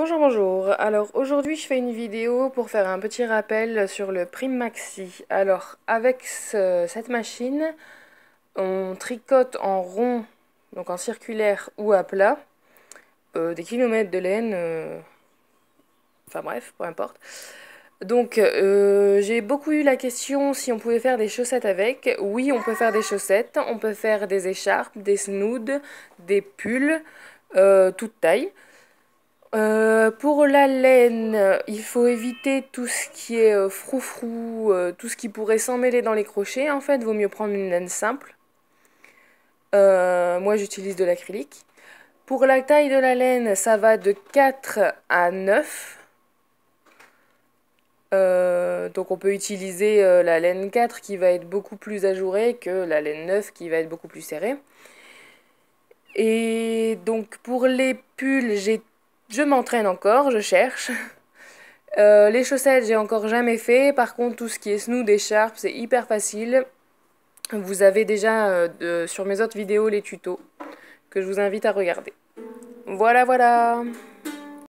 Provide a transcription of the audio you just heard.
Bonjour, bonjour. Alors aujourd'hui je fais une vidéo pour faire un petit rappel sur le Prime Maxi. Alors avec cette machine, on tricote en rond, donc en circulaire ou à plat, euh, des kilomètres de laine, euh, enfin bref, peu importe. Donc euh, j'ai beaucoup eu la question si on pouvait faire des chaussettes avec. Oui, on peut faire des chaussettes, on peut faire des écharpes, des snoods, des pulls, toutes tailles. Euh, pour la laine, il faut éviter tout ce qui est euh, froufrou, euh, tout ce qui pourrait s'emmêler dans les crochets. En fait, vaut mieux prendre une laine simple. moi, j'utilise de l'acrylique. Pour la taille de la laine, ça va de 4 à 9. donc on peut utiliser la laine 4 qui va être beaucoup plus ajourée que la laine 9 qui va être beaucoup plus serrée. Et donc pour les pulls, j'ai je m'entraîne encore, je cherche. Euh, les chaussettes, j'ai encore jamais fait. Par contre, tout ce qui est snood, écharpe, c'est hyper facile. Vous avez déjà euh, sur mes autres vidéos les tutos que je vous invite à regarder. Voilà, voilà